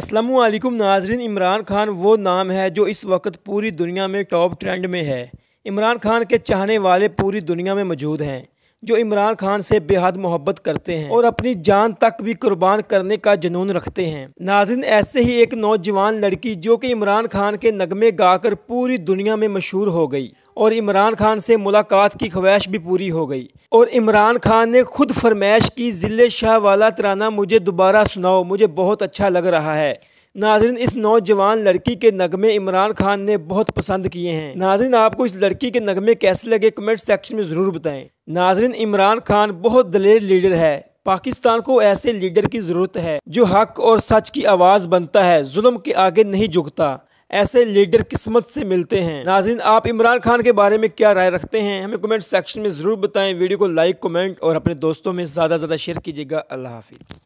असलम नाजरन इमरान खान वो नाम है जो इस वक्त पूरी दुनिया में टॉप ट्रेंड में है इमरान खान के चाहने वाले पूरी दुनिया में मौजूद हैं जो इमरान खान से बेहद मोहब्बत करते हैं और अपनी जान तक भी कुर्बान करने का जुनून रखते हैं नाजिन ऐसे ही एक नौजवान लड़की जो कि इमरान खान के नगमे गाकर पूरी दुनिया में मशहूर हो गई और इमरान खान से मुलाकात की ख्वाहिश भी पूरी हो गई और इमरान खान ने खुद फरमाइश की ज़िले शाह वाला तराना मुझे दोबारा सुनाओ मुझे बहुत अच्छा लग रहा है नाजरीन इस नौजवान लड़की के नगमे इमरान खान ने बहुत पसंद किए हैं नाजरन आपको इस लड़की के नगमे कैसे लगे कमेंट सेक्शन में ज़रूर बताएं नाजरीन इमरान खान बहुत दलेर लीडर है पाकिस्तान को ऐसे लीडर की ज़रूरत है जो हक और सच की आवाज़ बनता है जुल्म के आगे नहीं झुकता ऐसे लीडर किस्मत से मिलते हैं नाजिन आप इमरान खान के बारे में क्या राय रखते हैं हमें कमेंट सेक्शन में ज़रूर बताएं वीडियो को लाइक कमेंट और अपने दोस्तों में ज़्यादा से ज़्यादा शेयर कीजिएगा अल्लाह हाफिज़